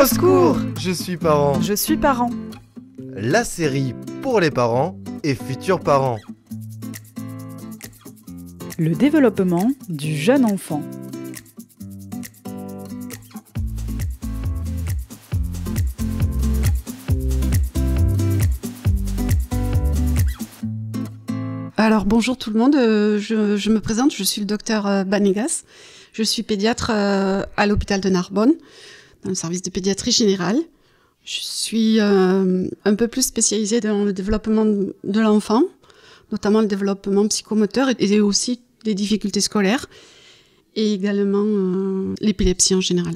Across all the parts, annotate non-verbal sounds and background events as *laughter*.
Au secours Je suis parent. Je suis parent. La série pour les parents et futurs parents. Le développement du jeune enfant. Alors bonjour tout le monde, euh, je, je, me présente, je suis le docteur euh, Banegas, je suis pédiatre euh, à l'hôpital de Narbonne dans le service de pédiatrie générale. Je suis euh, un peu plus spécialisée dans le développement de l'enfant, notamment le développement psychomoteur et aussi des difficultés scolaires et également euh, l'épilepsie en général.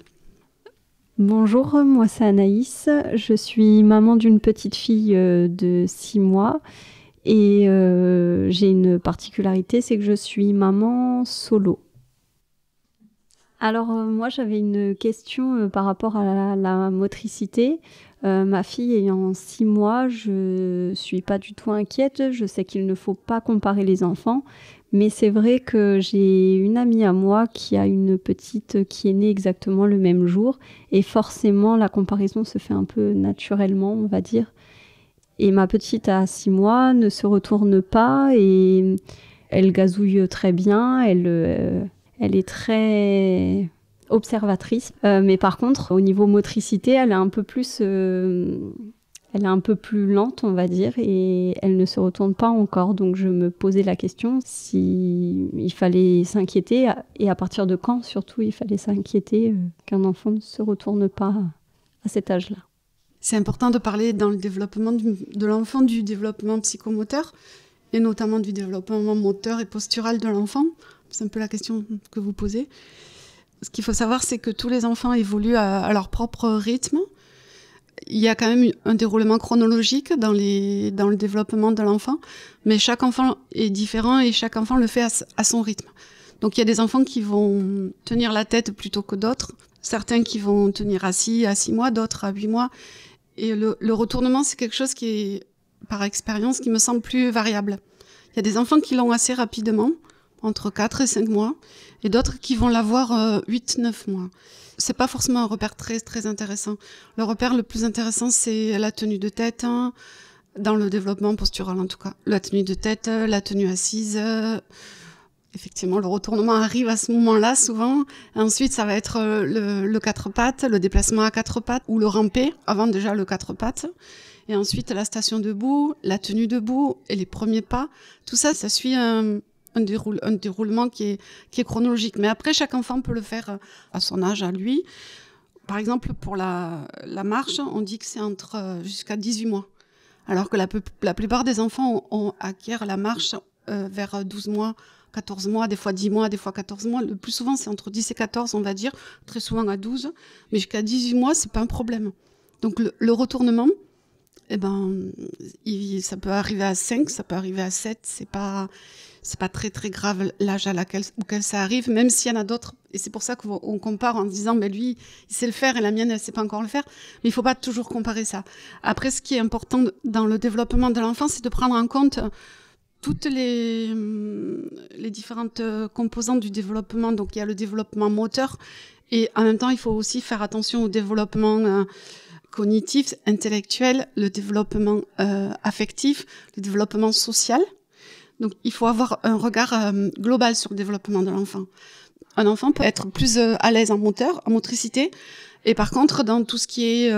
Bonjour, moi c'est Anaïs. Je suis maman d'une petite fille euh, de 6 mois et j'ai une particularité, c'est que je suis maman solo. Alors euh, moi j'avais une question euh, par rapport à la, motricité. Euh, ma fille ayant six mois, je suis pas du tout inquiète. Je sais qu'il ne faut pas comparer les enfants. Mais c'est vrai que j'ai une amie à moi qui a une petite qui est née exactement le même jour. Et forcément la comparaison se fait un peu naturellement, on va dire. Et ma petite à six mois ne se retourne pas et elle gazouille très bien. Elle elle est très observatrice. Euh, mais par contre, au niveau motricité, elle est un peu plus, euh, elle est un peu plus lente, on va dire, et elle ne se retourne pas encore. Donc, je me posais la question si il fallait s'inquiéter et à partir de quand, surtout, il fallait s'inquiéter euh, qu'un enfant ne se retourne pas à cet âge-là. C'est important de parler dans le développement de l'enfant du développement psychomoteur et notamment du développement moteur et postural de l'enfant, c'est un peu la question que vous posez. Ce qu'il faut savoir, c'est que tous les enfants évoluent à, leur propre rythme. Il y a quand même un déroulement chronologique dans, les, dans le développement de l'enfant, mais chaque enfant est différent et chaque enfant le fait à, son rythme. Donc il y a des enfants qui vont tenir la tête plutôt que d'autres, certains qui vont tenir assis à 6 mois, d'autres à 8 mois. Et le, le retournement, c'est quelque chose qui est, par expérience, qui me semble plus variable. Il y a des enfants qui l'ont assez rapidement, entre 4 et 5 mois, et d'autres qui vont l'avoir euh, 8-9 mois. C'est pas forcément un repère très, très intéressant. Le repère le plus intéressant, c'est la tenue de tête, hein, dans le développement postural en tout cas. La tenue de tête, euh, la tenue assise. Euh, effectivement, le retournement arrive à ce moment-là souvent. Ensuite, ça va être euh, le, le quatre pattes, le déplacement à quatre pattes ou le ramper avant déjà le quatre pattes. Et ensuite, la station debout, la tenue debout et les premiers pas. Tout ça, ça suit un, un, un déroulement qui est, qui est, chronologique. Mais après, chaque enfant peut le faire euh, à son âge, à lui. Par exemple, pour la, marche, on dit que c'est entre euh, jusqu'à 18 mois. Alors que la, la plupart des enfants ont acquièrent la marche euh, vers 12 mois, 14 mois, des fois 10 mois, des fois 14 mois. Le plus souvent, c'est entre 10 et 14, on va dire, très souvent à 12. Mais jusqu'à 18 mois, c'est pas un problème. Donc le, le retournement, eh ben, il, ça peut arriver à 5, ça peut arriver à 7. C'est pas, c'est pas très très grave l'âge à laquelle auquel ça arrive, même s'il y en a d'autres. Et c'est pour ça qu'on compare en disant, mais lui, il sait le faire et la mienne, elle sait pas encore le faire. Mais il faut pas toujours comparer ça. Après, ce qui est important dans le développement de l'enfant, c'est de prendre en compte toutes les, les différentes composantes du développement. Donc, il y a le développement moteur. Et en même temps, il faut aussi faire attention au développement euh, cognitif, intellectuel, le développement euh, affectif, le développement social. Donc il faut avoir un regard euh, global sur le développement de l'enfant. Un enfant peut être plus euh, à l'aise en moteur, en motricité, et par contre dans tout ce qui est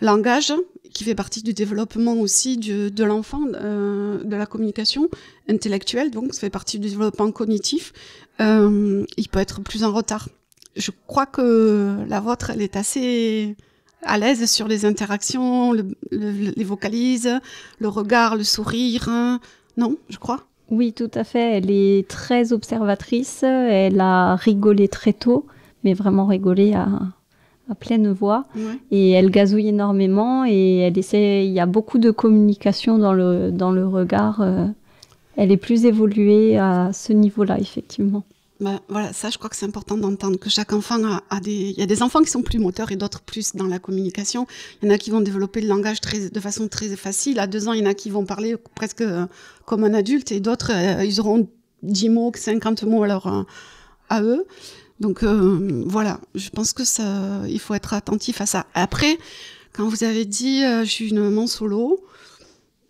langage, qui fait partie du développement aussi du, de l'enfant, de la communication intellectuelle, donc ça fait partie du développement cognitif, il peut être plus en retard. Je crois que la vôtre, elle est assez à l'aise sur les interactions, les vocalises, le regard, le sourire. Hein. Non, je crois. Oui, tout à fait. Elle est très observatrice. Elle a rigolé très tôt, mais vraiment rigolé à, pleine voix. Et elle gazouille énormément et elle essaie. Il y a beaucoup de communication dans le, dans le regard. Euh. Elle est plus évoluée à ce niveau-là, effectivement. Ben, voilà, ça, je crois que c'est important d'entendre que chaque enfant a, a, des. Il y a des enfants qui sont plus moteurs et d'autres plus dans la communication. Il y en a qui vont développer le langage très, de façon très facile. À deux ans, il y en a qui vont parler presque euh, comme un adulte et d'autres, euh, ils auront 10 mots, 50 mots à, euh, à eux. Donc voilà, je pense que ça, il faut être attentif à ça. Après, quand vous avez dit je suis une maman solo,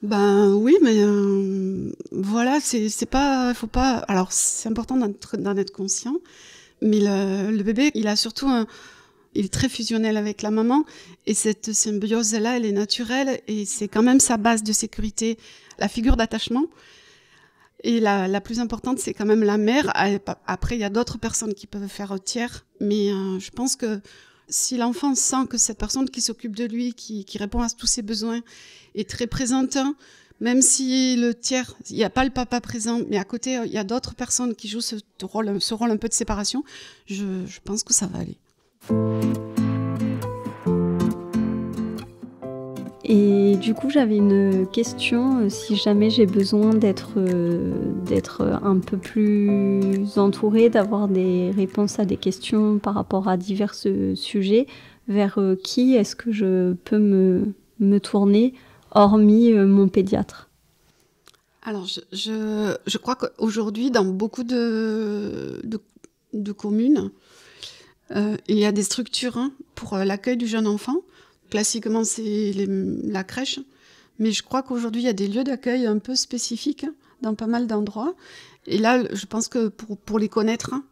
ben oui, mais euh, voilà, c'est pas, faut pas. Alors c'est important d'en être conscient, mais le, bébé, il a surtout il est très fusionnel avec la maman et cette symbiose là, elle est naturelle et c'est quand même sa base de sécurité, la figure d'attachement. Et la, la, plus importante, c'est quand même la mère. Après, il y a d'autres personnes qui peuvent faire tiers, mais euh, je pense que si l'enfant sent que cette personne qui s'occupe de lui, qui, répond à tous ses besoins, est très présente, même si le tiers, il n'y a pas le papa présent, mais à côté, il y a d'autres personnes qui jouent ce rôle, un peu de séparation, je pense que ça va aller. Et du coup, j'avais une question, euh, si jamais j'ai besoin d'être euh, d'être un peu plus entourée, d'avoir des réponses à des questions par rapport à divers euh, sujets, vers qui est-ce que je peux me, me tourner, hormis mon pédiatre Alors, je, je, crois qu'aujourd'hui, dans beaucoup de, de, communes, il y a des structures hein, pour l'accueil du jeune enfant. Classiquement, c'est la crèche. Mais je crois qu'aujourd'hui, il y a des lieux d'accueil un peu spécifiques dans pas mal d'endroits. Et là, je pense que pour, les connaître, hein,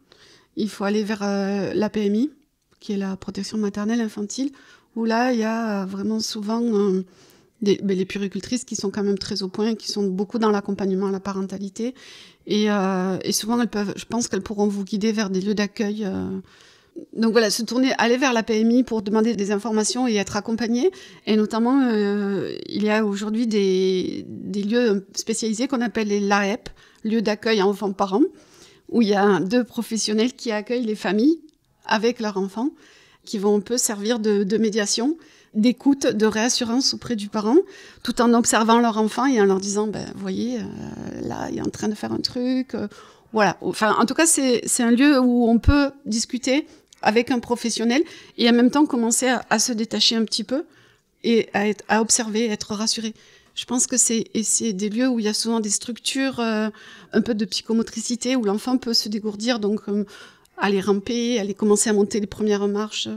il faut aller vers euh, la PMI, qui est la protection maternelle infantile, où là, il y a euh, vraiment souvent euh, ben, les puricultrices qui sont quand même très au point, qui sont beaucoup dans l'accompagnement à la parentalité. Et, souvent, elles peuvent, je pense qu'elles pourront vous guider vers des lieux d'accueil donc voilà, se tourner, aller vers la PMI pour demander des informations et être accompagné. Et notamment, euh, il y a aujourd'hui des, des, lieux spécialisés qu'on appelle les LAEP, lieux d'accueil enfants-parents, où il y a deux professionnels qui accueillent les familles avec leurs enfants, qui vont un peu servir de, de médiation, d'écoute, de réassurance auprès du parent, tout en observant leur enfant et en leur disant, ben, vous voyez, euh, là, il est en train de faire un truc. Euh, voilà. Enfin, en tout cas, c'est un lieu où on peut discuter avec un professionnel et en même temps commencer à, se détacher un petit peu et à, être, à observer, être rassuré. Je pense que c'est des lieux où il y a souvent des structures, euh, un peu de psychomotricité, où l'enfant peut se dégourdir, donc euh, aller ramper, aller commencer à monter les premières marches.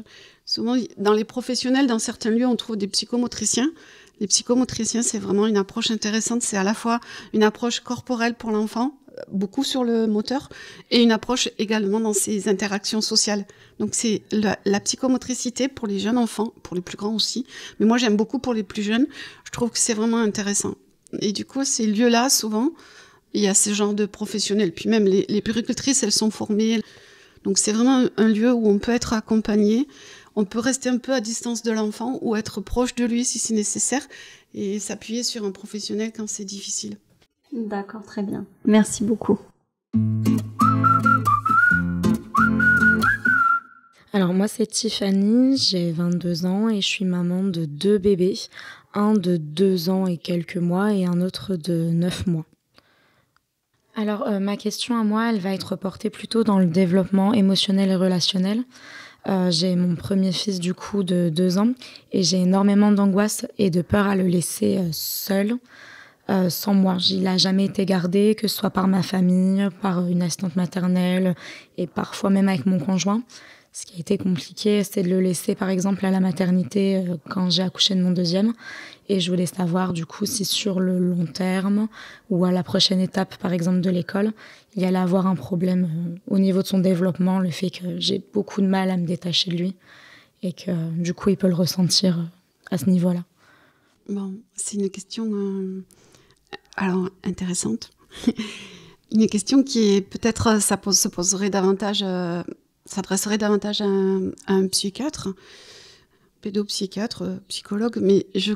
Souvent, dans les professionnels, dans certains lieux, on trouve des psychomotriciens. Les psychomotriciens, c'est vraiment une approche intéressante. C'est à la fois une approche corporelle pour l'enfant, beaucoup sur le moteur et une approche également dans ses interactions sociales. Donc c'est la, psychomotricité pour les jeunes enfants, pour les plus grands aussi. Mais moi j'aime beaucoup pour les plus jeunes. Je trouve que c'est vraiment intéressant. Et du coup, ces lieux-là, souvent, il y a ce genre de professionnels. Puis même les, les elles sont formées. Donc c'est vraiment un lieu où on peut être accompagné. On peut rester un peu à distance de l'enfant ou être proche de lui si c'est nécessaire et s'appuyer sur un professionnel quand c'est difficile. D'accord, très bien. Merci beaucoup. Alors moi c'est Tiffany, j'ai 22 ans et je suis maman de deux bébés, un de 2 ans et quelques mois et un autre de 9 mois. Alors euh, ma question à moi, elle va être portée plutôt dans le développement émotionnel et relationnel. Euh, j'ai mon premier fils du coup de 2 ans et j'ai énormément d'angoisse et de peur à le laisser euh, seul. Euh, sans moi. Il n'a jamais été gardé, que ce soit par ma famille, par une assistante maternelle et parfois même avec mon conjoint. Ce qui a été compliqué, c'est de le laisser par exemple à la maternité euh, quand j'ai accouché de mon deuxième. Et je voulais savoir du coup si sur le long terme ou à la prochaine étape par exemple de l'école, il allait avoir un problème euh, au niveau de son développement, le fait que j'ai beaucoup de mal à me détacher de lui et que du coup il peut le ressentir à ce niveau-là. Bon, c'est une question alors intéressante. *laughs* Une question qui peut-être euh, ça poserait davantage, euh, s'adresserait davantage à un, psychiatre, pédopsychiatre, euh, psychologue, mais je,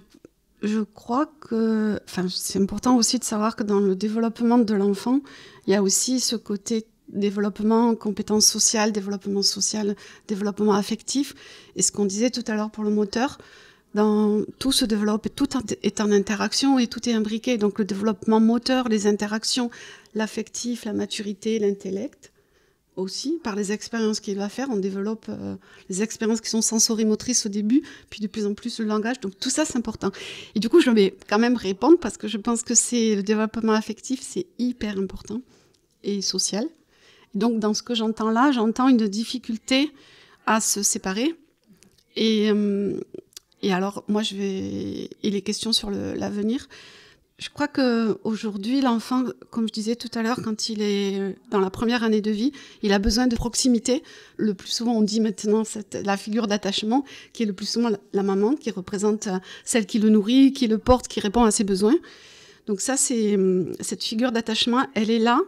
je crois que c'est important aussi de savoir que dans le développement de l'enfant, il y a aussi ce côté développement, compétences sociales, développement social, développement affectif. Et ce qu'on disait tout à l'heure pour le moteur, dans, tout se développe, tout est en interaction et tout est imbriqué. Donc le développement moteur, les interactions, l'affectif, la maturité, l'intellect aussi, par les expériences qu'il va faire, on développe euh, les expériences qui sont sensorimotrices au début, puis de plus en plus le langage. Donc tout ça, c'est important. Et du coup, je vais quand même répondre parce que je pense que c'est le développement affectif, c'est hyper important et social. Donc dans ce que j'entends là, j'entends une difficulté à se séparer. Et, euh, et alors, moi, je vais. Il est question sur l'avenir. Je crois que aujourd'hui, l'enfant, comme je disais tout à l'heure, quand il est dans la première année de vie, il a besoin de proximité. Le plus souvent, on dit maintenant la figure d'attachement, qui est le plus souvent la, la maman, qui représente euh, celle qui le nourrit, qui le porte, qui répond à ses besoins. Donc ça, c'est cette figure d'attachement, elle est là,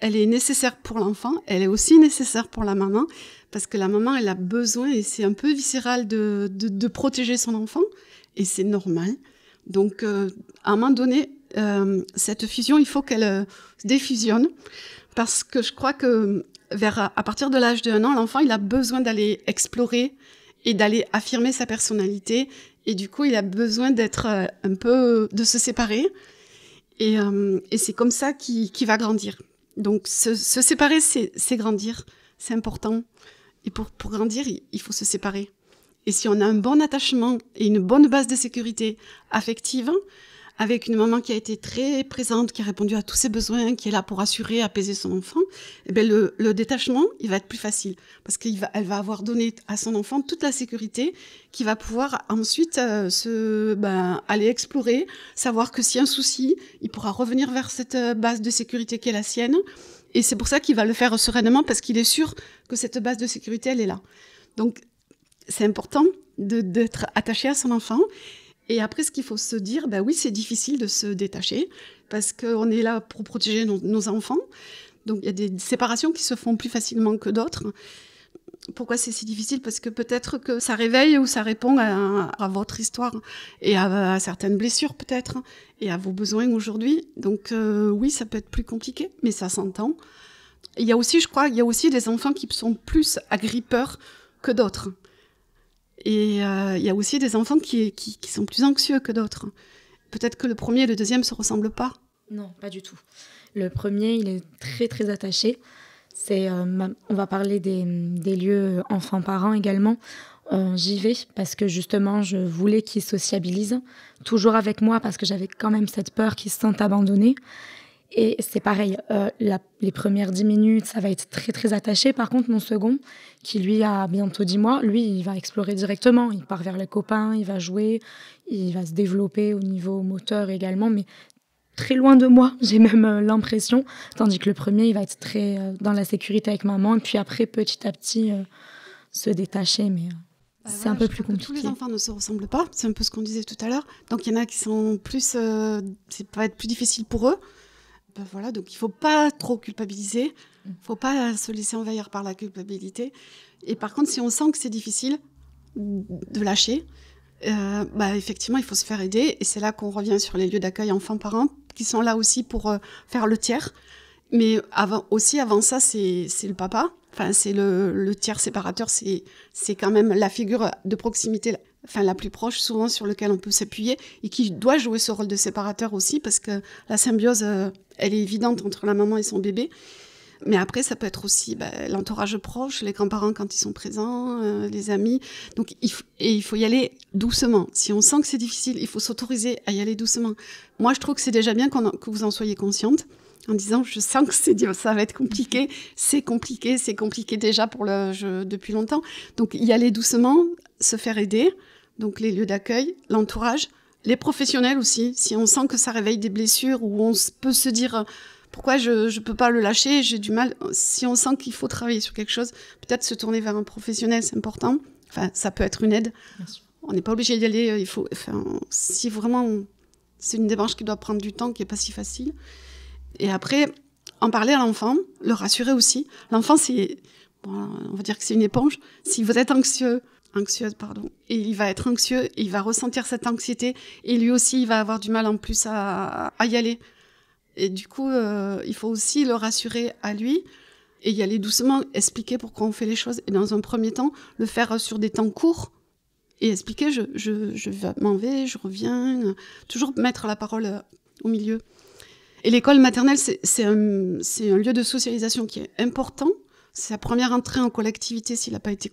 elle est nécessaire pour l'enfant, elle est aussi nécessaire pour la maman, parce que la maman, elle a besoin, et c'est un peu viscéral, de, de, protéger son enfant, et c'est normal. Donc, euh, à un moment donné, euh, cette fusion, il faut qu'elle se euh, défusionne, parce que je crois que vers, à partir de l'âge de un an, l'enfant, il a besoin d'aller explorer et d'aller affirmer sa personnalité, et du coup, il a besoin d'être un peu, de se séparer, et, et c'est comme ça qu'il va grandir. Donc se, séparer, c'est grandir, c'est important. Et pour, pour grandir, il faut se séparer. Et si on a un bon attachement et une bonne base de sécurité affective, avec une maman qui a été très présente, qui a répondu à tous ses besoins, qui est là pour assurer, apaiser son enfant, eh ben, le, le, détachement, il va être plus facile parce qu'elle va, va, avoir donné à son enfant toute la sécurité qui va pouvoir ensuite euh, se, ben, aller explorer, savoir que s'il y a un souci, il pourra revenir vers cette euh, base de sécurité qui est la sienne. Et c'est pour ça qu'il va le faire sereinement parce qu'il est sûr que cette base de sécurité, elle est là. Donc, c'est important d'être attaché à son enfant et après, ce qu'il faut se dire, ben oui, c'est difficile de se détacher parce qu'on est là pour protéger nos, enfants. Donc il y a des séparations qui se font plus facilement que d'autres. Pourquoi c'est si difficile Parce que peut-être que ça réveille ou ça répond à, votre histoire et à, certaines blessures peut-être et à vos besoins aujourd'hui. Donc euh, oui, ça peut être plus compliqué, mais ça s'entend. Il y a aussi, je crois, il y a aussi des enfants qui sont plus agrippeurs que d'autres. Et euh, il y a aussi des enfants qui, sont plus anxieux que d'autres. Peut-être que le premier et le deuxième ne se ressemblent pas. Non, pas du tout. Le premier, il est très très attaché. C'est, euh, on va parler des, lieux enfants-parents également. Euh, j'y vais parce que justement, je voulais qu'ils sociabilisent, toujours avec moi parce que j'avais quand même cette peur qu'ils se sentent abandonnés. Et c'est pareil, euh, les premières 10 minutes, ça va être très très attaché. Par contre, mon second, qui lui a bientôt dix mois, lui, il va explorer directement. Il part vers les copains, il va jouer, il va se développer au niveau moteur également, mais très loin de moi, *laughs* j'ai même euh, l'impression. Tandis que le premier, il va être très euh, dans la sécurité avec maman, et puis après, petit à petit, se détacher. Mais bah c'est un peu plus compliqué. Tous les enfants ne se ressemblent pas, c'est un peu ce qu'on disait tout à l'heure. Donc il y en a qui sont plus, c'est ça va être plus difficile pour eux. Bah, voilà, donc il ne faut pas trop culpabiliser, il mm. ne faut pas se laisser envahir par la culpabilité. Et par contre, si on sent que c'est difficile de lâcher, euh, bah, effectivement, il faut se faire aider. Et c'est là qu'on revient sur les lieux d'accueil enfants-parents, qui sont là aussi pour euh, faire le tiers. Mais aussi, avant ça, c'est le papa. Enfin, c'est le, le tiers séparateur, c'est quand même la figure de proximité enfin la plus proche souvent sur lequel on peut s'appuyer et qui doit jouer ce rôle de séparateur aussi parce que la symbiose, euh, elle est évidente entre la maman et son bébé. Mais après, ça peut être aussi bah, l'entourage proche, les grands-parents quand ils sont présents, euh, les amis. Donc, et il faut y aller doucement. Si on sent que c'est difficile, il faut s'autoriser à y aller doucement. Moi, je trouve que c'est déjà bien que vous en soyez consciente en disant je sens que c'est ça va être compliqué, c'est compliqué, c'est compliqué déjà pour le jeu depuis longtemps. Donc y aller doucement, se faire aider, donc les lieux d'accueil, l'entourage, les professionnels aussi, si on sent que ça réveille des blessures ou on peut se dire euh, pourquoi je ne peux pas le lâcher, j'ai du mal, si on sent qu'il faut travailler sur quelque chose, peut-être se tourner vers un professionnel, c'est important, enfin ça peut être une aide. On n'est pas obligé d'y aller, euh, il faut, enfin, si vraiment c'est une démarche qui doit prendre du temps, qui n'est pas si facile. Et après, en parler à l'enfant, le rassurer aussi. L'enfant, c'est, bon, on va dire que c'est une éponge. Si vous êtes anxieux, anxieuse, pardon. Et il va être anxieux, il va ressentir cette anxiété, et lui aussi, il va avoir du mal en plus à, y aller. Et du coup, euh, il faut aussi le rassurer à lui et y aller doucement, expliquer pourquoi on fait les choses. Et dans un premier temps, le faire sur des temps courts et expliquer je, je, je m'en vais, je reviens. Toujours mettre la parole euh, au milieu. Et l'école maternelle, c'est un, un lieu de socialisation qui est important c'est sa première entrée en collectivité s'il n'a pas été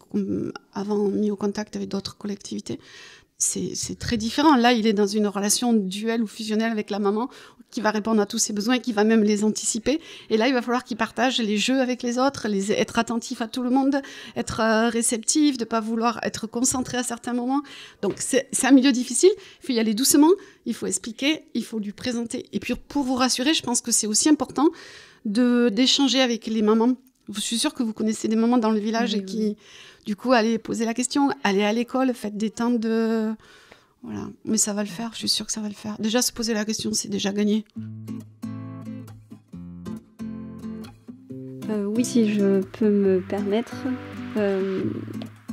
avant mis au contact avec d'autres collectivités. C'est très différent. Là, il est dans une relation duelle ou fusionnelle avec la maman qui va répondre à tous ses besoins et qui va même les anticiper. Et là, il va falloir qu'il partage les jeux avec les autres, les, être attentif à tout le monde, être euh, réceptif, de pas vouloir être concentré à certains moments. Donc, c'est un milieu difficile. Il faut y aller doucement, il faut expliquer, il faut lui présenter. Et puis, pour vous rassurer, je pense que c'est aussi important d'échanger avec les mamans je suis sûre que vous connaissez des moments dans le village et qui, du coup, allez poser la question, allez à l'école, faites des teintes de. Voilà. Mais ça va le faire, je suis sûre que ça va le faire. Déjà, se poser la question, c'est déjà gagné. Euh, oui, si je peux me permettre. Euh,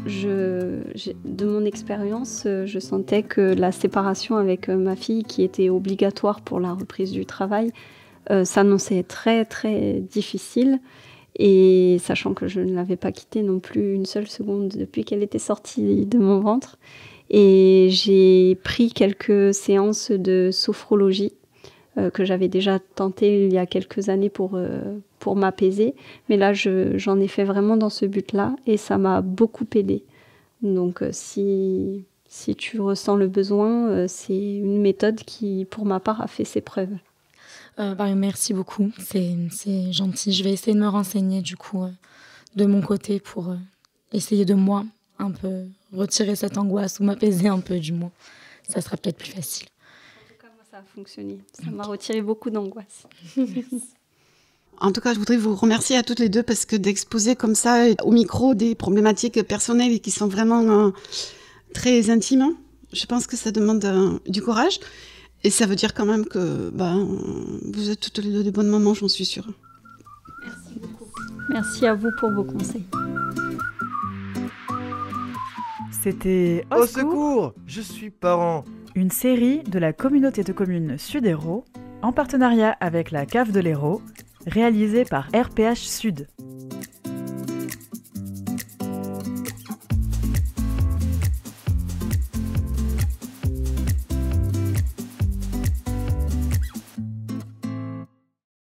je, de mon expérience, euh, je sentais que la séparation avec ma fille, qui était obligatoire pour la reprise du travail, s'annonçait très très difficile. Et sachant que je ne l'avais pas quittée non plus une seule seconde depuis qu'elle était sortie de mon ventre. Et j'ai pris quelques séances de sophrologie euh, que j'avais déjà tenté il y a quelques années pour, euh, pour m'apaiser. Mais là, j'en ai fait vraiment dans ce but-là et ça m'a beaucoup aidé. Donc euh, si, si tu ressens le besoin, c'est une méthode qui, pour ma part, a fait ses preuves. Euh, bah, merci beaucoup, c'est gentil. Je vais essayer de me renseigner du coup euh, de mon côté pour euh, essayer de moi un peu retirer cette angoisse ou m'apaiser un peu du moins. Ça sera peut-être plus facile. En tout cas, ça a fonctionné. Ça m'a retiré beaucoup d'angoisse. *laughs* En tout cas, je voudrais vous remercier à toutes les deux parce que d'exposer comme ça au micro des problématiques personnelles et qui sont vraiment très intimes, hein, je pense que ça demande du courage. Et ça veut dire quand même que bah, vous êtes toutes les deux des bonnes moments, j'en suis sûre. Merci beaucoup. Merci à vous pour vos conseils. C'était Au, secours, je suis parent. Une série de la communauté de communes Sud-Hérault en partenariat avec la cave de l'Hérault, réalisée par RPH Sud.